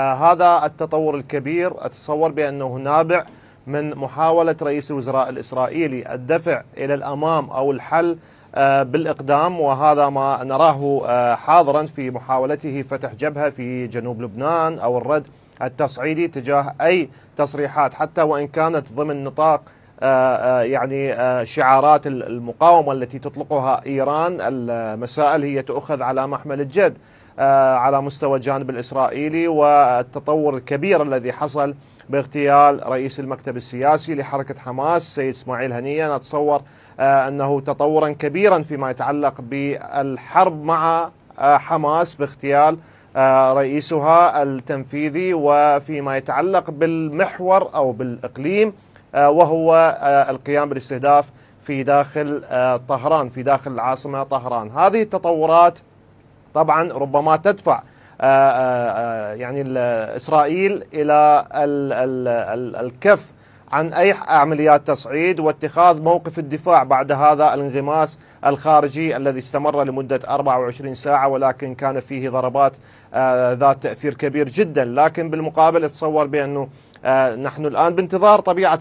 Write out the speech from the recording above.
آه، هذا التطور الكبير أتصور بأنه نابع من محاولة رئيس الوزراء الإسرائيلي الدفع إلى الأمام أو الحل آه، بالإقدام وهذا ما نراه آه، حاضرا في محاولته فتح جبهة في جنوب لبنان أو الرد التصعيدي تجاه أي تصريحات حتى وإن كانت ضمن نطاق يعني شعارات المقاومة التي تطلقها إيران المسائل هي تؤخذ على محمل الجد آه، على مستوى الجانب الإسرائيلي والتطور الكبير الذي حصل باغتيال رئيس المكتب السياسي لحركة حماس سيد إسماعيل هنية نتصور آه، أنه تطورا كبيرا فيما يتعلق بالحرب مع آه، حماس باغتيال رئيسها التنفيذي وفيما يتعلق بالمحور أو بالإقليم وهو القيام بالاستهداف في داخل طهران في داخل العاصمة طهران هذه التطورات طبعا ربما تدفع آه، آه، آه، يعني اسرائيل الى الكف عن اي عمليات تصعيد واتخاذ موقف الدفاع بعد هذا الانغماس الخارجي الذي استمر لمده 24 ساعه ولكن كان فيه ضربات ذات تاثير كبير جدا، لكن بالمقابل اتصور بانه نحن الان بانتظار طبيعه